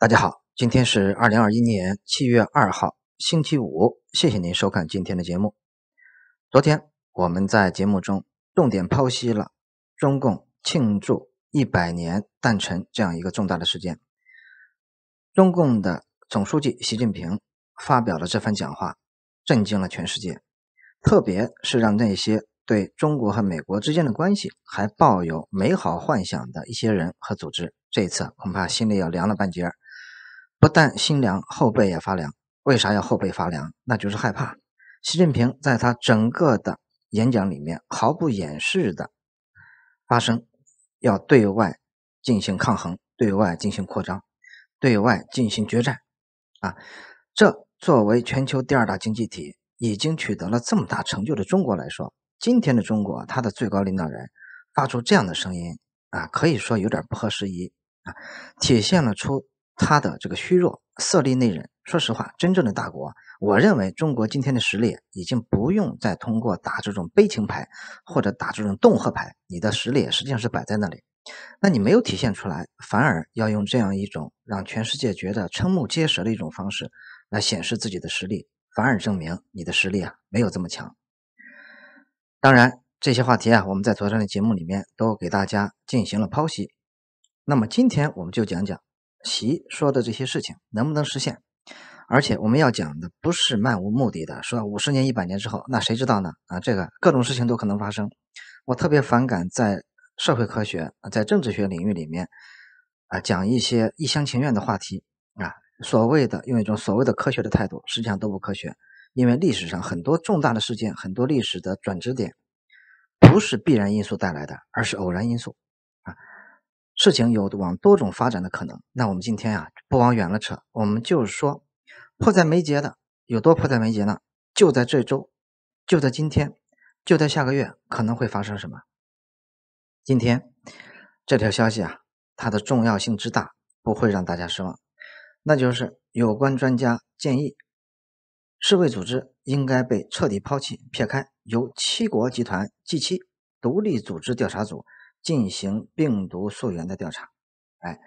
大家好，今天是二零二一年七月二号，星期五。谢谢您收看今天的节目。昨天我们在节目中重点剖析了中共庆祝一百年诞辰这样一个重大的事件。中共的总书记习近平发表了这番讲话，震惊了全世界，特别是让那些对中国和美国之间的关系还抱有美好幻想的一些人和组织，这一次恐怕心里要凉了半截儿。不但心凉，后背也发凉。为啥要后背发凉？那就是害怕。习近平在他整个的演讲里面毫不掩饰的发声，要对外进行抗衡，对外进行扩张，对外进行决战。啊，这作为全球第二大经济体，已经取得了这么大成就的中国来说，今天的中国，他的最高领导人发出这样的声音啊，可以说有点不合时宜啊，体现了出。他的这个虚弱、色厉内荏，说实话，真正的大国，我认为中国今天的实力已经不用再通过打这种悲情牌或者打这种恫吓牌，你的实力实际上是摆在那里，那你没有体现出来，反而要用这样一种让全世界觉得瞠目结舌的一种方式来显示自己的实力，反而证明你的实力啊没有这么强。当然，这些话题啊，我们在昨天的节目里面都给大家进行了剖析，那么今天我们就讲讲。习说的这些事情能不能实现？而且我们要讲的不是漫无目的的说五十年、一百年之后，那谁知道呢？啊，这个各种事情都可能发生。我特别反感在社会科学、在政治学领域里面啊讲一些一厢情愿的话题啊，所谓的用一种所谓的科学的态度，实际上都不科学。因为历史上很多重大的事件，很多历史的转折点，不是必然因素带来的，而是偶然因素。事情有往多种发展的可能。那我们今天啊，不往远了扯，我们就是说，迫在眉睫的有多迫在眉睫呢？就在这周，就在今天，就在下个月，可能会发生什么？今天这条消息啊，它的重要性之大，不会让大家失望。那就是有关专家建议，世卫组织应该被彻底抛弃撇开，由七国集团 G 七独立组织调查组。进行病毒溯源的调查，哎，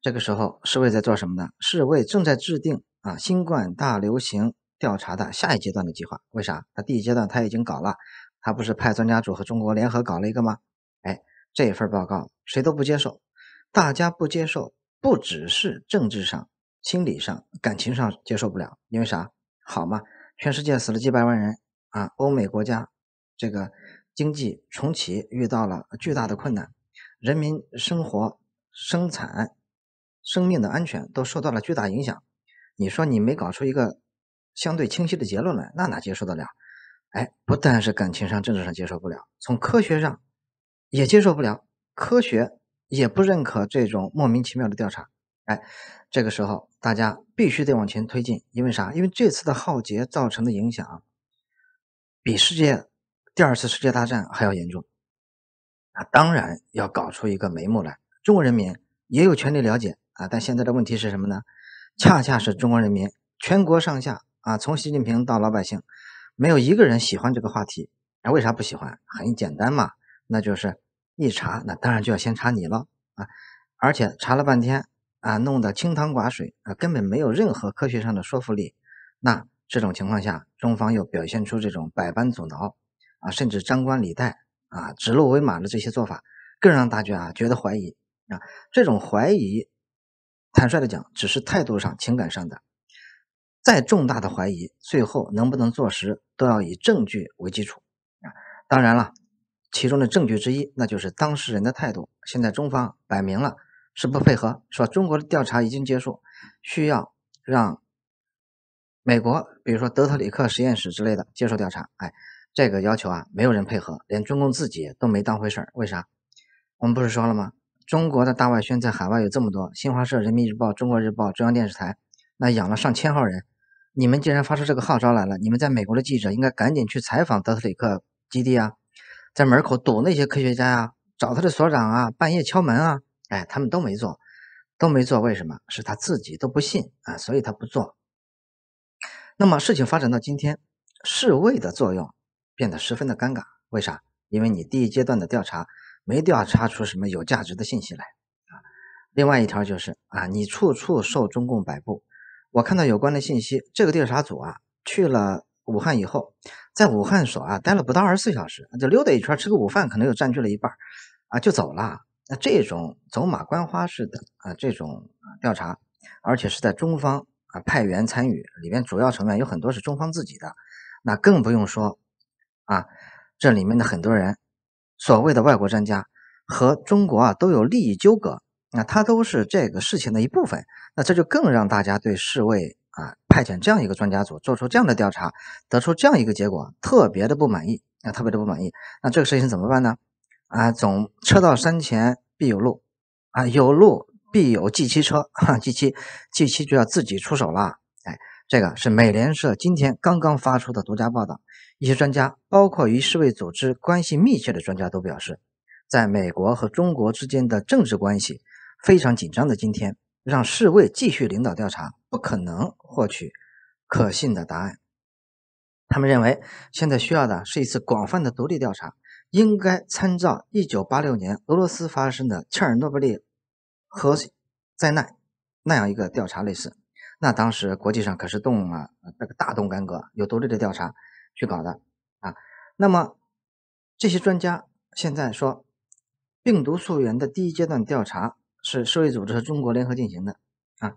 这个时候世卫在做什么呢？世卫正在制定啊新冠大流行调查的下一阶段的计划。为啥？他第一阶段他已经搞了，他不是派专家组和中国联合搞了一个吗？哎，这份报告谁都不接受，大家不接受，不只是政治上、心理上、感情上接受不了，因为啥？好嘛，全世界死了几百万人啊，欧美国家这个。经济重启遇到了巨大的困难，人民生活、生产、生命的安全都受到了巨大影响。你说你没搞出一个相对清晰的结论来，那哪接受得了？哎，不但是感情上、政治上接受不了，从科学上也接受不了，科学也不认可这种莫名其妙的调查。哎，这个时候大家必须得往前推进，因为啥？因为这次的浩劫造成的影响比世界。第二次世界大战还要严重，啊，当然要搞出一个眉目来。中国人民也有权利了解啊，但现在的问题是什么呢？恰恰是中国人民全国上下啊，从习近平到老百姓，没有一个人喜欢这个话题啊。为啥不喜欢？很简单嘛，那就是一查，那当然就要先查你了啊，而且查了半天啊，弄得清汤寡水啊，根本没有任何科学上的说服力。那这种情况下，中方又表现出这种百般阻挠。啊，甚至张冠李戴啊，指鹿为马的这些做法，更让大家啊觉得怀疑啊。这种怀疑，坦率的讲，只是态度上、情感上的。再重大的怀疑，最后能不能坐实，都要以证据为基础啊。当然了，其中的证据之一，那就是当事人的态度。现在中方摆明了是不配合，说中国的调查已经结束，需要让美国，比如说德特里克实验室之类的接受调查。哎。这个要求啊，没有人配合，连中共自己都没当回事儿。为啥？我们不是说了吗？中国的大外宣在海外有这么多，新华社、人民日报、中国日报、中央电视台，那养了上千号人。你们既然发出这个号召来了，你们在美国的记者应该赶紧去采访德特里克基地啊，在门口堵那些科学家呀，找他的所长啊，半夜敲门啊。哎，他们都没做，都没做。为什么？是他自己都不信啊，所以他不做。那么事情发展到今天，示卫的作用。变得十分的尴尬，为啥？因为你第一阶段的调查没调查出什么有价值的信息来啊。另外一条就是啊，你处处受中共摆布。我看到有关的信息，这个调查组啊去了武汉以后，在武汉所啊待了不到二十四小时，就溜达一圈，吃个午饭，可能又占据了一半，啊就走了。那这种走马观花式的啊这种调查，而且是在中方啊派员参与，里面主要成员有很多是中方自己的，那更不用说。啊，这里面的很多人，所谓的外国专家和中国啊都有利益纠葛，那他都是这个事情的一部分，那这就更让大家对世卫啊派遣这样一个专家组做出这样的调查，得出这样一个结果特别的不满意，啊，特别的不满意，那这个事情怎么办呢？啊，总车到山前必有路，啊，有路必有计七车，计七计七就要自己出手了，哎，这个是美联社今天刚刚发出的独家报道。一些专家，包括与世卫组织关系密切的专家，都表示，在美国和中国之间的政治关系非常紧张的今天，让世卫继续领导调查，不可能获取可信的答案。他们认为，现在需要的是一次广泛的独立调查，应该参照一九八六年俄罗斯发生的切尔诺贝利核灾难那样一个调查类似。那当时国际上可是动了那个大动干戈，有独立的调查。去搞的啊，那么这些专家现在说，病毒溯源的第一阶段调查是社会组织和中国联合进行的啊。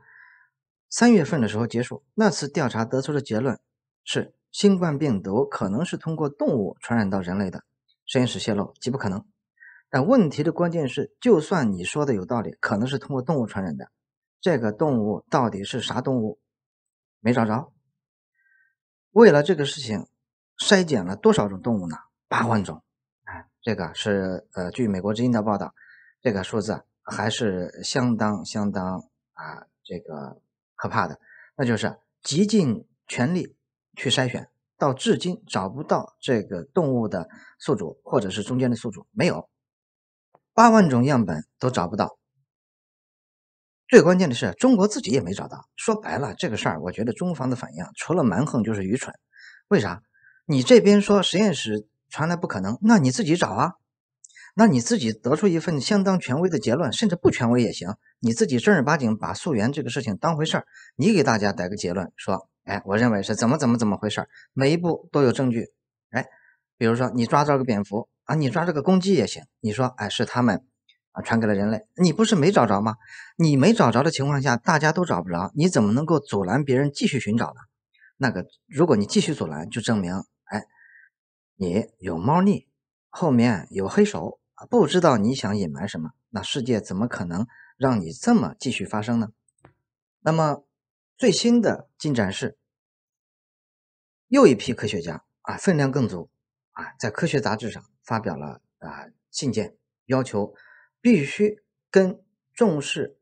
三月份的时候结束那次调查得出的结论是，新冠病毒可能是通过动物传染到人类的，实验室泄露极不可能。但问题的关键是，就算你说的有道理，可能是通过动物传染的，这个动物到底是啥动物？没找着。为了这个事情。筛减了多少种动物呢？八万种，啊，这个是呃，据美国之音的报道，这个数字还是相当相当啊，这个可怕的，那就是极尽全力去筛选，到至今找不到这个动物的宿主或者是中间的宿主，没有八万种样本都找不到。最关键的是，中国自己也没找到。说白了，这个事儿，我觉得中方的反应除了蛮横就是愚蠢，为啥？你这边说实验室传来不可能，那你自己找啊，那你自己得出一份相当权威的结论，甚至不权威也行，你自己正儿八经把溯源这个事情当回事儿，你给大家逮个结论，说，哎，我认为是怎么怎么怎么回事儿，每一步都有证据，哎，比如说你抓着个蝙蝠啊，你抓这个公鸡也行，你说，哎，是他们啊传给了人类，你不是没找着吗？你没找着的情况下，大家都找不着，你怎么能够阻拦别人继续寻找呢？那个，如果你继续阻拦，就证明。你有猫腻，后面有黑手啊！不知道你想隐瞒什么？那世界怎么可能让你这么继续发生呢？那么最新的进展是，又一批科学家啊，分量更足啊，在科学杂志上发表了啊信件，要求必须跟重视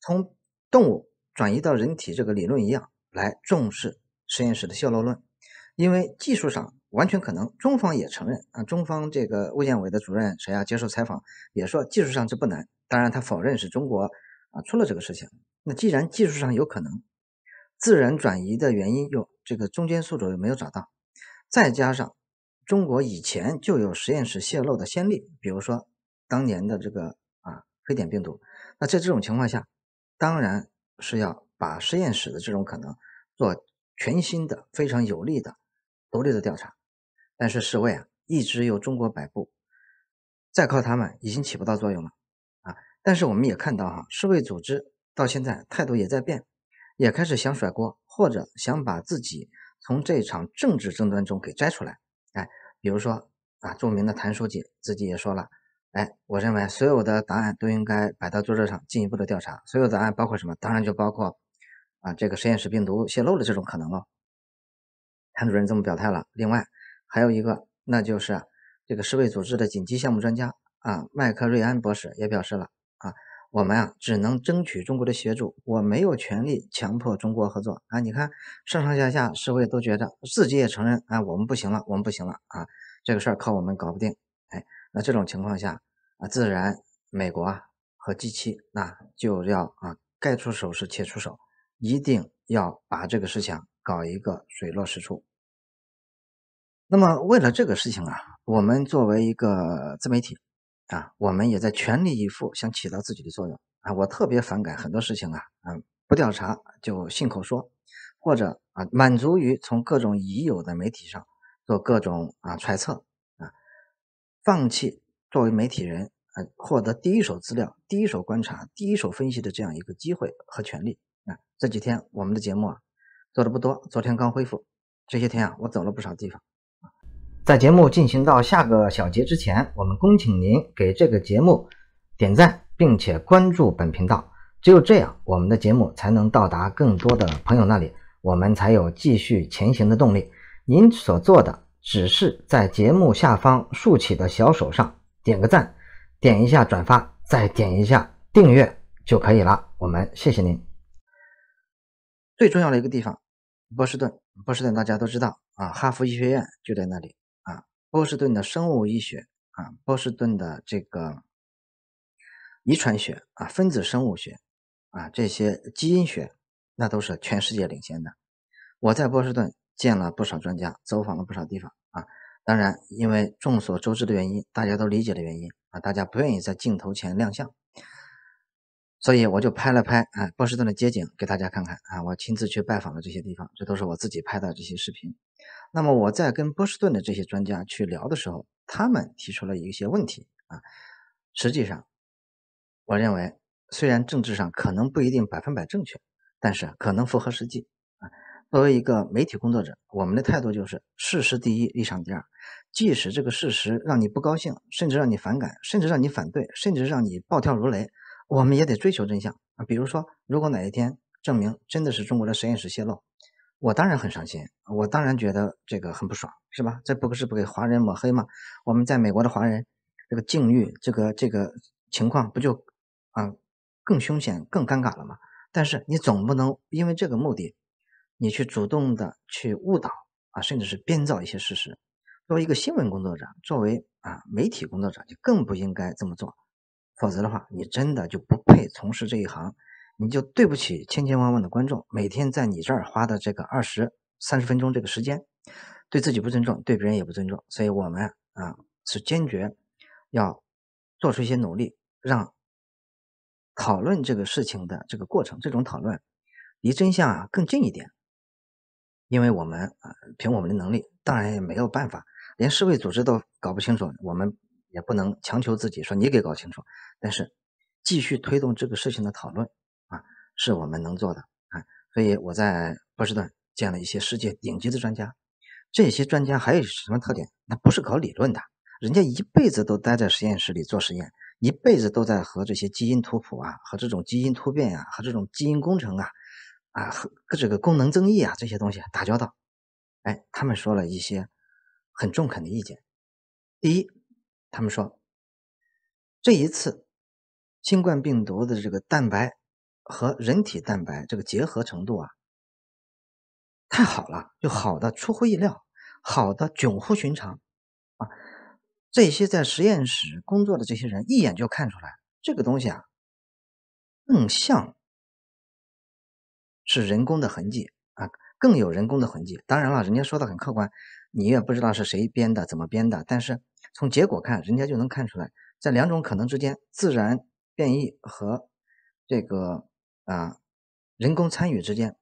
从动物转移到人体这个理论一样来重视实验室的泄漏论，因为技术上。完全可能，中方也承认啊，中方这个卫健委的主任谁啊接受采访也说技术上这不难，当然他否认是中国啊出了这个事情。那既然技术上有可能，自然转移的原因又这个中间宿主又没有找到，再加上中国以前就有实验室泄露的先例，比如说当年的这个啊非典病毒。那在这种情况下，当然是要把实验室的这种可能做全新的、非常有力的、独立的调查。但是世卫啊，一直由中国摆布，再靠他们已经起不到作用了啊！但是我们也看到哈，世卫组织到现在态度也在变，也开始想甩锅，或者想把自己从这场政治争端中给摘出来。哎，比如说啊，著名的谭书记自己也说了，哎，我认为所有的答案都应该摆到桌子上进一步的调查，所有答案包括什么？当然就包括啊，这个实验室病毒泄露的这种可能了。谭主任这么表态了，另外。还有一个，那就是这个世卫组织的紧急项目专家啊，麦克瑞安博士也表示了啊，我们啊只能争取中国的协助，我没有权利强迫中国合作啊。你看上上下下，世卫都觉得自己也承认啊，我们不行了，我们不行了啊，这个事儿靠我们搞不定。哎，那这种情况下啊，自然美国啊和 g 器，那就要啊该出手时且出手，一定要把这个事情搞一个水落石出。那么，为了这个事情啊，我们作为一个自媒体，啊，我们也在全力以赴想起到自己的作用啊。我特别反感很多事情啊，嗯，不调查就信口说，或者啊，满足于从各种已有的媒体上做各种啊揣测啊，放弃作为媒体人啊获得第一手资料、第一手观察、第一手分析的这样一个机会和权利啊。这几天我们的节目啊做的不多，昨天刚恢复，这些天啊，我走了不少地方。在节目进行到下个小节之前，我们恭请您给这个节目点赞，并且关注本频道。只有这样，我们的节目才能到达更多的朋友那里，我们才有继续前行的动力。您所做的只是在节目下方竖起的小手上点个赞，点一下转发，再点一下订阅就可以了。我们谢谢您。最重要的一个地方，波士顿，波士顿大家都知道啊，哈佛医学院就在那里。波士顿的生物医学啊，波士顿的这个遗传学啊，分子生物学啊，这些基因学，那都是全世界领先的。我在波士顿见了不少专家，走访了不少地方啊。当然，因为众所周知的原因，大家都理解的原因啊，大家不愿意在镜头前亮相，所以我就拍了拍啊，波士顿的街景给大家看看啊。我亲自去拜访了这些地方，这都是我自己拍的这些视频。那么我在跟波士顿的这些专家去聊的时候，他们提出了一些问题啊。实际上，我认为虽然政治上可能不一定百分百正确，但是可能符合实际啊。作为一个媒体工作者，我们的态度就是事实第一，立场第二。即使这个事实让你不高兴，甚至让你反感，甚至让你反对，甚至让你暴跳如雷，我们也得追求真相啊。比如说，如果哪一天证明真的是中国的实验室泄露。我当然很伤心，我当然觉得这个很不爽，是吧？这不是不给华人抹黑吗？我们在美国的华人，这个境遇，这个这个情况，不就啊更凶险、更尴尬了吗？但是你总不能因为这个目的，你去主动的去误导啊，甚至是编造一些事实。作为一个新闻工作者，作为啊媒体工作者，就更不应该这么做。否则的话，你真的就不配从事这一行。你就对不起千千万万的观众，每天在你这儿花的这个二十三十分钟这个时间，对自己不尊重，对别人也不尊重。所以，我们啊是坚决要做出一些努力，让讨论这个事情的这个过程，这种讨论离真相啊更近一点。因为我们啊，凭我们的能力，当然也没有办法，连世卫组织都搞不清楚，我们也不能强求自己说你给搞清楚。但是，继续推动这个事情的讨论。是我们能做的啊！所以我在波士顿见了一些世界顶级的专家，这些专家还有什么特点？那不是搞理论的，人家一辈子都待在实验室里做实验，一辈子都在和这些基因图谱啊、和这种基因突变啊、和这种基因工程啊、啊和这个功能增益啊这些东西打交道。哎，他们说了一些很中肯的意见。第一，他们说，这一次新冠病毒的这个蛋白。和人体蛋白这个结合程度啊，太好了，就好的出乎意料，好的迥乎寻常啊！这些在实验室工作的这些人一眼就看出来，这个东西啊，更像是人工的痕迹啊，更有人工的痕迹。当然了，人家说的很客观，你也不知道是谁编的，怎么编的，但是从结果看，人家就能看出来，在两种可能之间，自然变异和这个。啊，人工参与之间，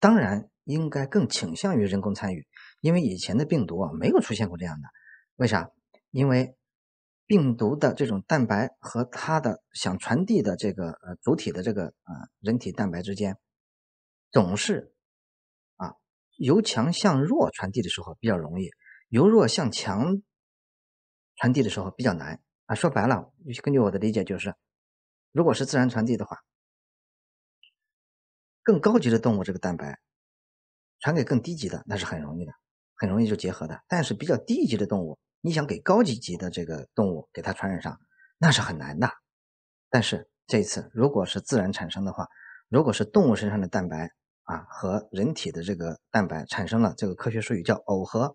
当然应该更倾向于人工参与，因为以前的病毒啊没有出现过这样的。为啥？因为病毒的这种蛋白和它的想传递的这个呃主体的这个啊人体蛋白之间，总是啊由强向弱传递的时候比较容易，由弱向强传递的时候比较难啊。说白了，根据我的理解就是，如果是自然传递的话。更高级的动物，这个蛋白传给更低级的，那是很容易的，很容易就结合的。但是比较低级的动物，你想给高级级的这个动物给它传染上，那是很难的。但是这一次，如果是自然产生的话，如果是动物身上的蛋白啊和人体的这个蛋白产生了这个科学术语叫耦合，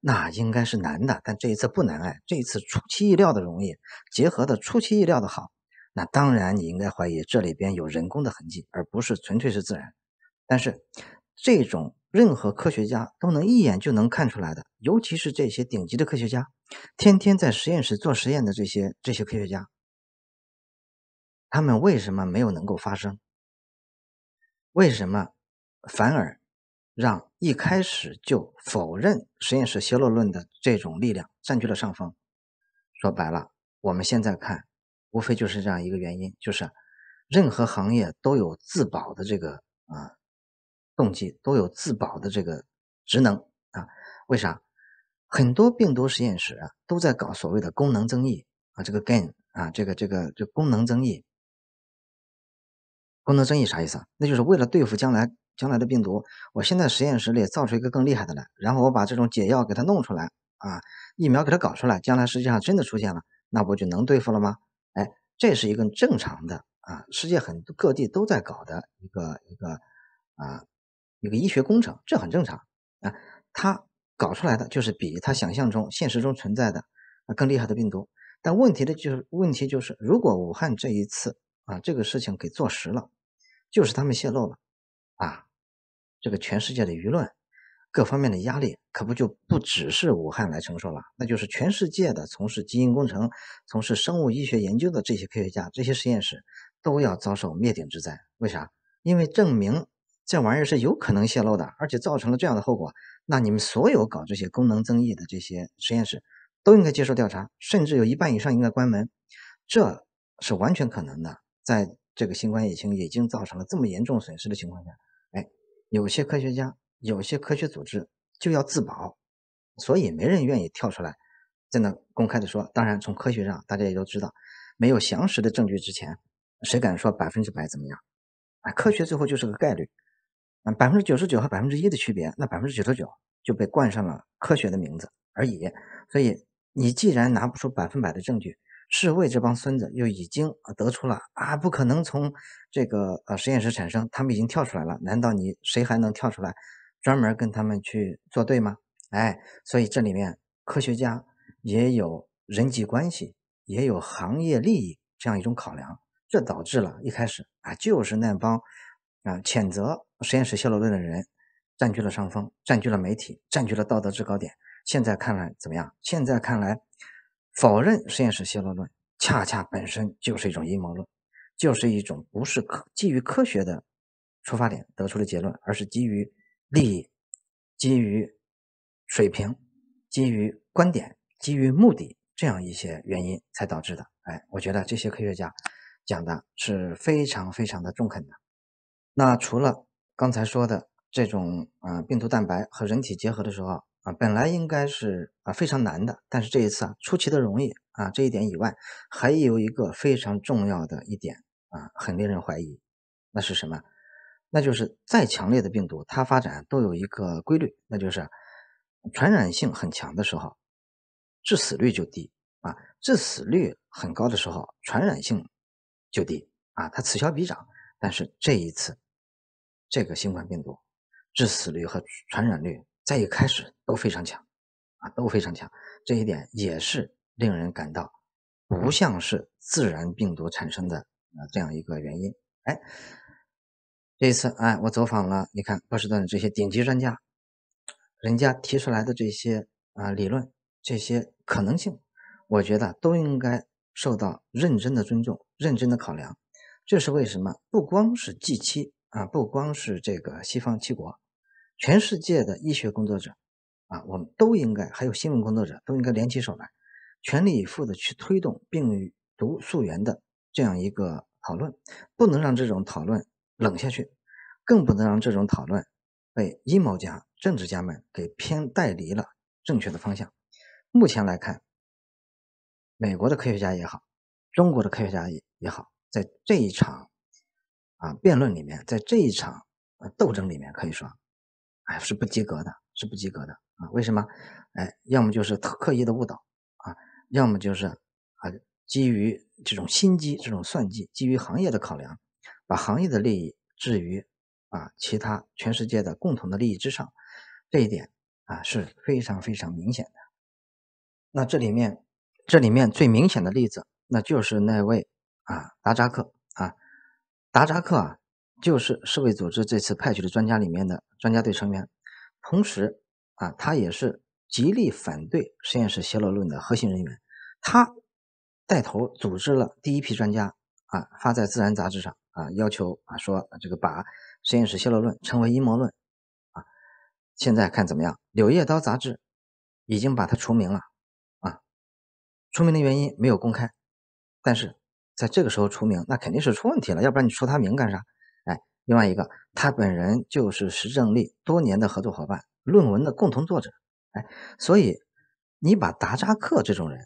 那应该是难的。但这一次不难哎，这一次出其意料的容易，结合的出其意料的好。那当然，你应该怀疑这里边有人工的痕迹，而不是纯粹是自然。但是，这种任何科学家都能一眼就能看出来的，尤其是这些顶级的科学家，天天在实验室做实验的这些这些科学家，他们为什么没有能够发生？为什么反而让一开始就否认实验室泄露论的这种力量占据了上风？说白了，我们现在看。无非就是这样一个原因，就是任何行业都有自保的这个啊动机，都有自保的这个职能啊。为啥？很多病毒实验室都在搞所谓的功能增益啊，这个 gain 啊，这个这个这功能增益。功能增益啥意思？啊？那就是为了对付将来将来的病毒，我现在实验室里造出一个更厉害的来，然后我把这种解药给它弄出来啊，疫苗给它搞出来，将来实际上真的出现了，那不就能对付了吗？哎，这是一个正常的啊，世界很多各地都在搞的一个一个啊一个医学工程，这很正常啊。他搞出来的就是比他想象中、现实中存在的啊更厉害的病毒。但问题的就是问题就是，如果武汉这一次啊这个事情给坐实了，就是他们泄露了啊，这个全世界的舆论。各方面的压力可不就不只是武汉来承受了，那就是全世界的从事基因工程、从事生物医学研究的这些科学家、这些实验室都要遭受灭顶之灾。为啥？因为证明这玩意儿是有可能泄露的，而且造成了这样的后果。那你们所有搞这些功能增益的这些实验室都应该接受调查，甚至有一半以上应该关门，这是完全可能的。在这个新冠疫情已经造成了这么严重损失的情况下，哎，有些科学家。有些科学组织就要自保，所以没人愿意跳出来，在那公开的说。当然，从科学上大家也都知道，没有详实的证据之前，谁敢说百分之百怎么样？啊，科学最后就是个概率。啊，百分之九十九和百分之一的区别，那百分之九十九就被冠上了科学的名字而已。所以你既然拿不出百分百的证据，世卫这帮孙子又已经得出了啊不可能从这个呃实验室产生，他们已经跳出来了，难道你谁还能跳出来？专门跟他们去作对吗？哎，所以这里面科学家也有人际关系，也有行业利益这样一种考量，这导致了一开始啊，就是那帮啊谴责实验室泄露论的人占据了上风，占据了媒体，占据了道德制高点。现在看来怎么样？现在看来，否认实验室泄露论恰恰本身就是一种阴谋论，就是一种不是科基于科学的出发点得出的结论，而是基于。利益基于水平，基于观点，基于目的，这样一些原因才导致的。哎，我觉得这些科学家讲的是非常非常的中肯的。那除了刚才说的这种啊，病毒蛋白和人体结合的时候啊，本来应该是啊非常难的，但是这一次啊出奇的容易啊，这一点以外，还有一个非常重要的一点啊，很令人怀疑，那是什么？那就是再强烈的病毒，它发展都有一个规律，那就是传染性很强的时候，致死率就低啊；致死率很高的时候，传染性就低啊。它此消彼长。但是这一次，这个新冠病毒致死率和传染率在一开始都非常强啊，都非常强。这一点也是令人感到不像是自然病毒产生的啊这样一个原因。哎。这一次，哎，我走访了，你看波士顿的这些顶级专家，人家提出来的这些啊理论，这些可能性，我觉得都应该受到认真的尊重、认真的考量。这是为什么？不光是 g 七啊，不光是这个西方七国，全世界的医学工作者啊，我们都应该，还有新闻工作者，都应该联起手来，全力以赴的去推动病毒溯源的这样一个讨论，不能让这种讨论。冷下去，更不能让这种讨论被阴谋家、政治家们给偏带离了正确的方向。目前来看，美国的科学家也好，中国的科学家也也好，在这一场啊辩论里面，在这一场斗争里面，可以说，哎，是不及格的，是不及格的啊！为什么？哎，要么就是刻意的误导啊，要么就是啊，基于这种心机、这种算计，基于行业的考量。把行业的利益置于啊其他全世界的共同的利益之上，这一点啊是非常非常明显的。那这里面这里面最明显的例子，那就是那位啊达扎克啊达扎克啊，就是世卫组织这次派去的专家里面的专家队成员，同时啊他也是极力反对实验室泄漏论的核心人员。他带头组织了第一批专家啊发在《自然》杂志上。啊，要求啊说这个把实验室泄露论称为阴谋论，啊，现在看怎么样？《柳叶刀》杂志已经把它除名了，啊，除名的原因没有公开，但是在这个时候除名，那肯定是出问题了，要不然你除他名干啥？哎，另外一个，他本人就是石正丽多年的合作伙伴，论文的共同作者，哎，所以你把达扎克这种人，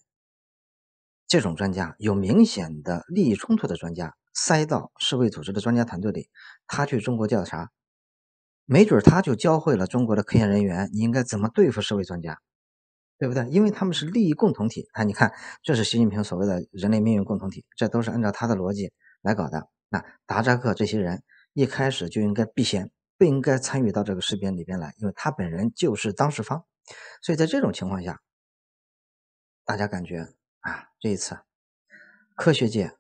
这种专家有明显的利益冲突的专家。塞到世卫组织的专家团队里，他去中国调查，没准他就教会了中国的科研人员，你应该怎么对付世卫专家，对不对？因为他们是利益共同体。啊，你看，这是习近平所谓的人类命运共同体，这都是按照他的逻辑来搞的。那达扎克这些人一开始就应该避嫌，不应该参与到这个事变里边来，因为他本人就是当事方。所以在这种情况下，大家感觉啊，这一次科学界。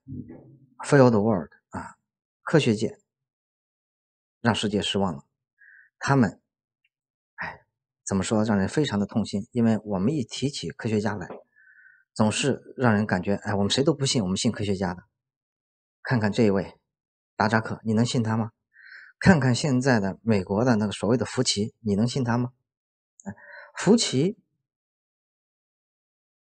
fail the world 啊，科学界让世界失望了，他们，哎，怎么说，让人非常的痛心。因为我们一提起科学家来，总是让人感觉，哎，我们谁都不信，我们信科学家的。看看这一位达扎克，你能信他吗？看看现在的美国的那个所谓的福奇，你能信他吗？哎，福奇。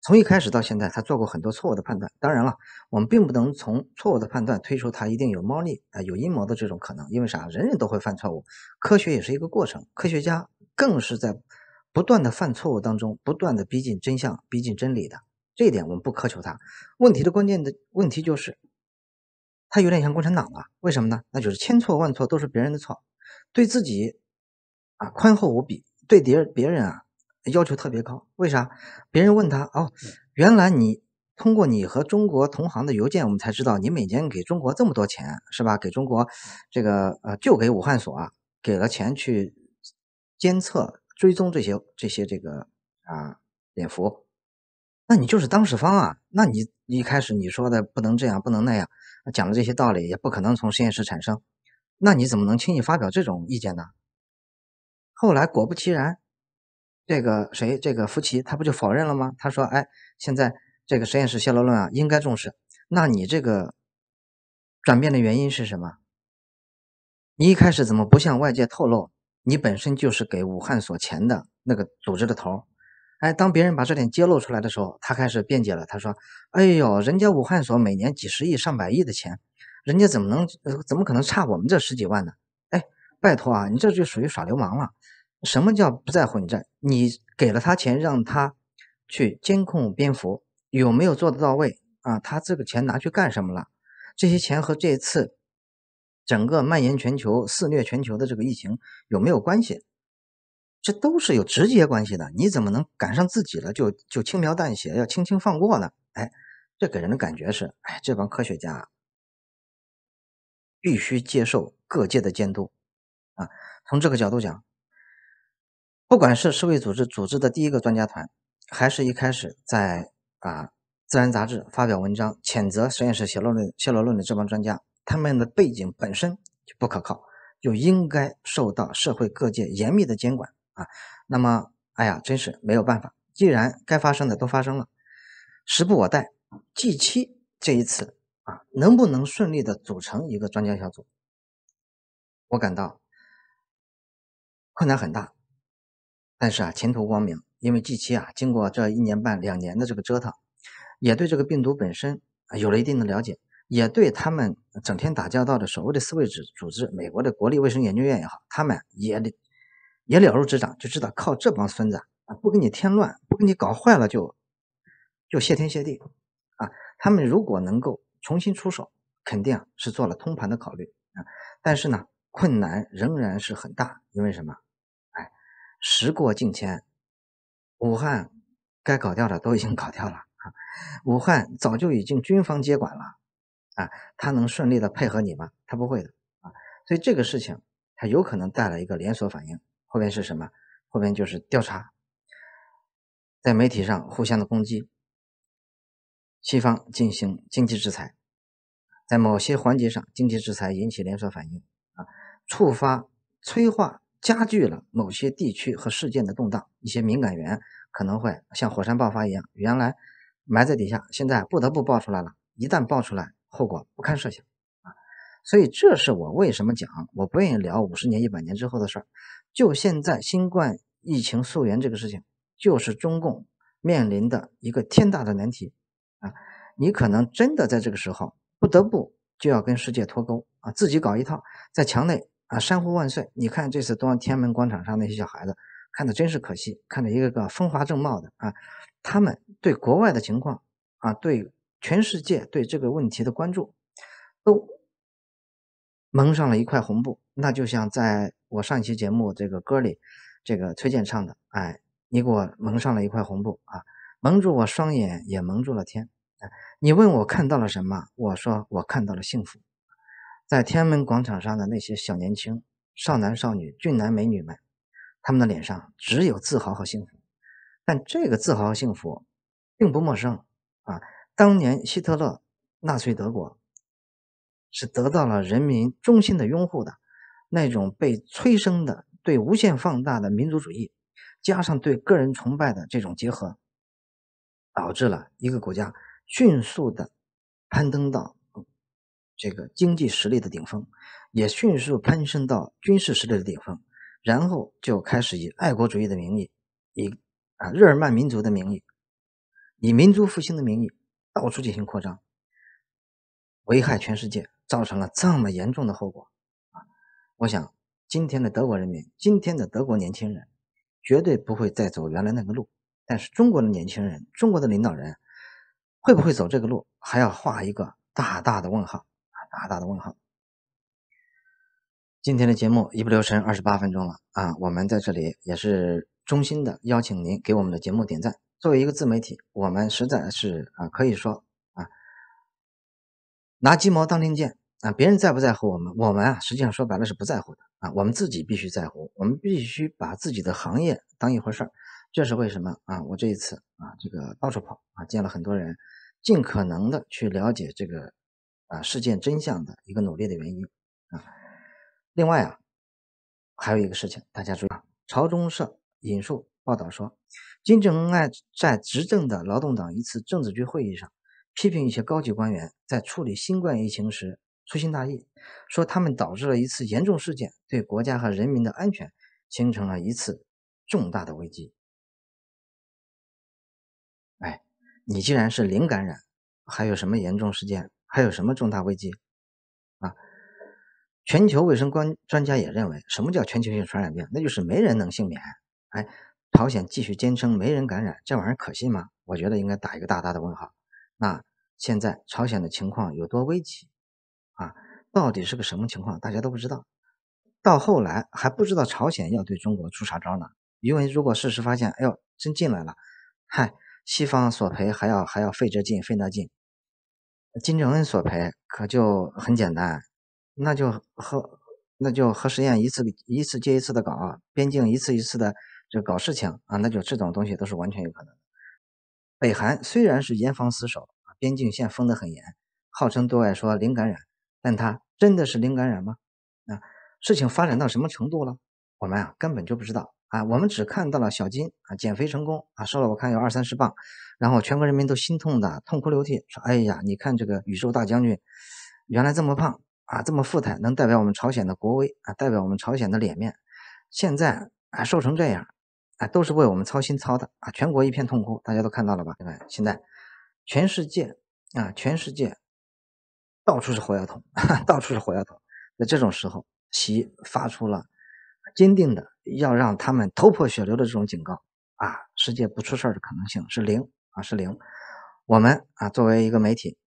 从一开始到现在，他做过很多错误的判断。当然了，我们并不能从错误的判断推出他一定有猫腻啊，有阴谋的这种可能。因为啥？人人都会犯错误，科学也是一个过程，科学家更是在不断的犯错误当中，不断的逼近真相、逼近真理的。这一点我们不苛求他。问题的关键的问题就是，他有点像共产党了。为什么呢？那就是千错万错都是别人的错，对自己啊宽厚无比，对别人别人啊。要求特别高，为啥？别人问他哦，原来你通过你和中国同行的邮件，我们才知道你每年给中国这么多钱是吧？给中国，这个呃，就给武汉所啊，给了钱去监测、追踪这些这些这个啊，蝙蝠。那你就是当事方啊！那你一开始你说的不能这样、不能那样，讲的这些道理也不可能从实验室产生，那你怎么能轻易发表这种意见呢？后来果不其然。这个谁？这个夫妻他不就否认了吗？他说：“哎，现在这个实验室泄漏论啊，应该重视。那你这个转变的原因是什么？你一开始怎么不向外界透露？你本身就是给武汉所钱的那个组织的头？哎，当别人把这点揭露出来的时候，他开始辩解了。他说：‘哎呦，人家武汉所每年几十亿、上百亿的钱，人家怎么能、怎么可能差我们这十几万呢？’哎，拜托啊，你这就属于耍流氓了。”什么叫不在混战？你给了他钱，让他去监控蝙蝠有没有做得到位啊？他这个钱拿去干什么了？这些钱和这次整个蔓延全球、肆虐全球的这个疫情有没有关系？这都是有直接关系的。你怎么能赶上自己了就就轻描淡写、要轻轻放过呢？哎，这给人的感觉是：哎，这帮科学家必须接受各界的监督啊！从这个角度讲。不管是世卫组织组织的第一个专家团，还是一开始在啊《自然》杂志发表文章谴责实验室露论泄露论的这帮专家，他们的背景本身就不可靠，就应该受到社会各界严密的监管啊。那么，哎呀，真是没有办法，既然该发生的都发生了，时不我待，g 期这一次啊，能不能顺利的组成一个专家小组，我感到困难很大。但是啊，前途光明，因为近期啊，经过这一年半两年的这个折腾，也对这个病毒本身有了一定的了解，也对他们整天打交道的所谓的四卫组组织，美国的国立卫生研究院也好，他们也了也了如指掌，就知道靠这帮孙子啊，不给你添乱，不给你搞坏了，就就谢天谢地啊。他们如果能够重新出手，肯定啊是做了通盘的考虑啊，但是呢，困难仍然是很大，因为什么？时过境迁，武汉该搞掉的都已经搞掉了啊！武汉早就已经军方接管了，啊，他能顺利的配合你吗？他不会的啊！所以这个事情他有可能带来一个连锁反应，后边是什么？后边就是调查，在媒体上互相的攻击，西方进行经济制裁，在某些环节上，经济制裁引起连锁反应啊，触发催化。加剧了某些地区和事件的动荡，一些敏感源可能会像火山爆发一样，原来埋在底下，现在不得不爆出来了。一旦爆出来，后果不堪设想啊！所以，这是我为什么讲，我不愿意聊五十年、一百年之后的事儿。就现在，新冠疫情溯源这个事情，就是中共面临的一个天大的难题啊！你可能真的在这个时候不得不就要跟世界脱钩啊，自己搞一套，在墙内。啊，珊瑚万岁！你看这次东天安门广场上那些小孩子，看的真是可惜，看着一个个风华正茂的啊。他们对国外的情况啊，对全世界对这个问题的关注，都蒙上了一块红布。那就像在我上一期节目这个歌里，这个崔健唱的，哎，你给我蒙上了一块红布啊，蒙住我双眼，也蒙住了天。你问我看到了什么？我说我看到了幸福。在天安门广场上的那些小年轻、少男少女、俊男美女们，他们的脸上只有自豪和幸福。但这个自豪、和幸福，并不陌生啊！当年希特勒、纳粹德国，是得到了人民衷心的拥护的。那种被催生的、对无限放大的民族主义，加上对个人崇拜的这种结合，导致了一个国家迅速的攀登到。这个经济实力的顶峰，也迅速攀升到军事实力的顶峰，然后就开始以爱国主义的名义，以啊日耳曼民族的名义，以民族复兴的名义，到处进行扩张，危害全世界，造成了这么严重的后果。啊，我想今天的德国人民，今天的德国年轻人，绝对不会再走原来那个路。但是中国的年轻人，中国的领导人，会不会走这个路，还要画一个大大的问号。大大的问号。今天的节目一不留神二十八分钟了啊！我们在这里也是衷心的邀请您给我们的节目点赞。作为一个自媒体，我们实在是啊，可以说啊，拿鸡毛当令箭啊！别人在不在乎我们，我们啊，实际上说白了是不在乎的啊。我们自己必须在乎，我们必须把自己的行业当一回事儿。这是为什么啊？我这一次啊，这个到处跑啊，见了很多人，尽可能的去了解这个。啊，事件真相的一个努力的原因啊。另外啊，还有一个事情，大家注意啊。朝中社引述报道说，金正恩爱在执政的劳动党一次政治局会议上，批评一些高级官员在处理新冠疫情时粗心大意，说他们导致了一次严重事件，对国家和人民的安全形成了一次重大的危机。哎，你既然是零感染，还有什么严重事件？还有什么重大危机？啊，全球卫生官专家也认为，什么叫全球性传染病？那就是没人能幸免。哎，朝鲜继续坚称没人感染，这玩意儿可信吗？我觉得应该打一个大大的问号。那现在朝鲜的情况有多危急？啊，到底是个什么情况？大家都不知道。到后来还不知道朝鲜要对中国出啥招呢？因为如果事实发现，哎呦，真进来了，嗨，西方索赔还要还要费这劲费那劲。金正恩索赔可就很简单，那就和那就和实验一次一次接一次的搞边境一次一次的就搞事情啊，那就这种东西都是完全有可能。的。北韩虽然是严防死守，啊，边境线封得很严，号称对外说零感染，但它真的是零感染吗？啊，事情发展到什么程度了？我们啊根本就不知道。啊，我们只看到了小金啊减肥成功啊瘦了我看有二三十磅，然后全国人民都心痛的痛哭流涕说，哎呀，你看这个宇宙大将军，原来这么胖啊这么富态，能代表我们朝鲜的国威啊代表我们朝鲜的脸面，现在啊瘦成这样，啊都是为我们操心操的啊全国一片痛哭，大家都看到了吧？现在全世界啊全世界到处是火药桶，到处是火药桶，在这种时候，习发出了坚定的。要让他们头破血流的这种警告啊，世界不出事儿的可能性是零啊，是零。我们啊，作为一个媒体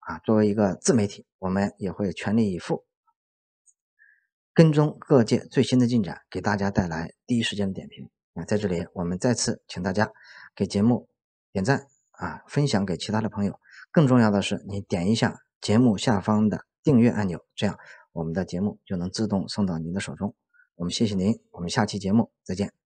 啊，作为一个自媒体，我们也会全力以赴跟踪各界最新的进展，给大家带来第一时间的点评啊。在这里，我们再次请大家给节目点赞啊，分享给其他的朋友。更重要的是，你点一下节目下方的订阅按钮，这样我们的节目就能自动送到您的手中。我们谢谢您，我们下期节目再见。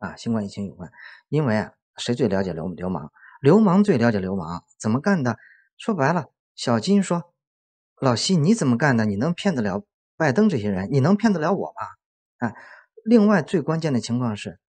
啊，新冠疫情有关，因为啊，谁最了解流流氓？流氓最了解流氓怎么干的？说白了，小金说，老西你怎么干的？你能骗得了拜登这些人？你能骗得了我吗？啊，另外最关键的情况是。